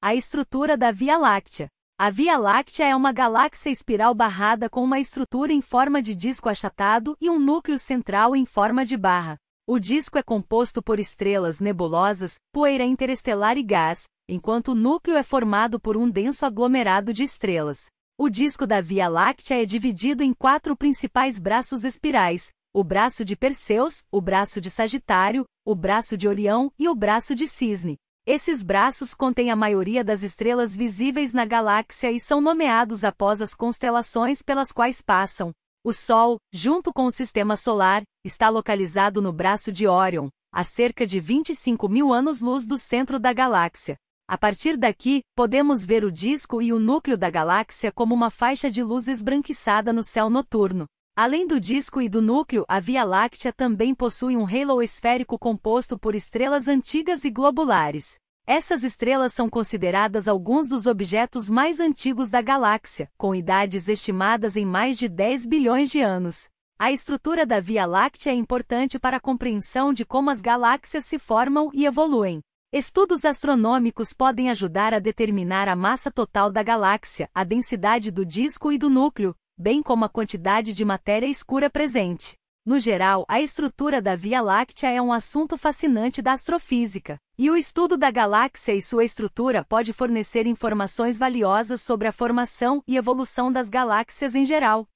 A estrutura da Via Láctea. A Via Láctea é uma galáxia espiral barrada com uma estrutura em forma de disco achatado e um núcleo central em forma de barra. O disco é composto por estrelas nebulosas, poeira interestelar e gás, enquanto o núcleo é formado por um denso aglomerado de estrelas. O disco da Via Láctea é dividido em quatro principais braços espirais: o braço de Perseus, o braço de Sagitário, o braço de Orião e o braço de Cisne, esses braços contêm a maioria das estrelas visíveis na galáxia e são nomeados após as constelações pelas quais passam. O Sol, junto com o Sistema Solar, está localizado no braço de Orion, a cerca de 25 mil anos-luz do centro da galáxia. A partir daqui, podemos ver o disco e o núcleo da galáxia como uma faixa de luz esbranquiçada no céu noturno. Além do disco e do núcleo, a Via Láctea também possui um halo esférico composto por estrelas antigas e globulares. Essas estrelas são consideradas alguns dos objetos mais antigos da galáxia, com idades estimadas em mais de 10 bilhões de anos. A estrutura da Via Láctea é importante para a compreensão de como as galáxias se formam e evoluem. Estudos astronômicos podem ajudar a determinar a massa total da galáxia, a densidade do disco e do núcleo, bem como a quantidade de matéria escura presente. No geral, a estrutura da Via Láctea é um assunto fascinante da astrofísica, e o estudo da galáxia e sua estrutura pode fornecer informações valiosas sobre a formação e evolução das galáxias em geral.